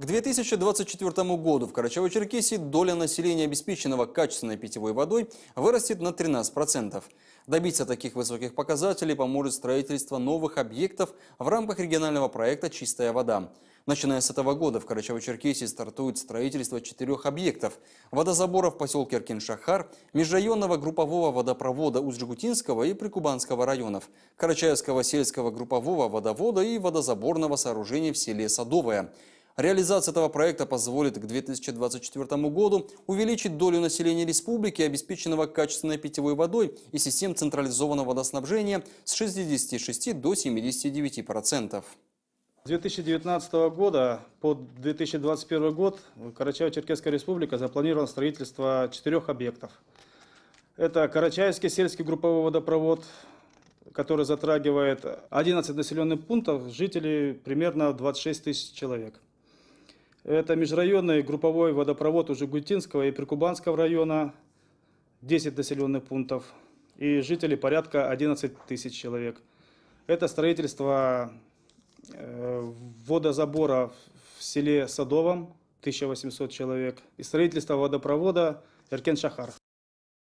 К 2024 году в Карачаево-Черкесии доля населения, обеспеченного качественной питьевой водой, вырастет на 13%. Добиться таких высоких показателей поможет строительство новых объектов в рамках регионального проекта «Чистая вода». Начиная с этого года в Карачаево-Черкесии стартует строительство четырех объектов – водозаборов в поселке Аркиншахар, межрайонного группового водопровода Узжигутинского и Прикубанского районов, Карачаевского сельского группового водовода и водозаборного сооружения в селе Садовое – Реализация этого проекта позволит к 2024 году увеличить долю населения республики, обеспеченного качественной питьевой водой и систем централизованного водоснабжения с 66 до 79%. С 2019 года по 2021 год Карачаево-Черкесская республика запланировала строительство четырех объектов. Это Карачаевский сельский групповой водопровод, который затрагивает 11 населенных пунктов, жителей примерно 26 тысяч человек. Это межрайонный групповой водопровод уже Гутинского и Прикубанского района, 10 населенных пунктов, и жителей порядка 11 тысяч человек. Это строительство э, водозабора в селе Садовом, 1800 человек, и строительство водопровода Эркен-Шахар,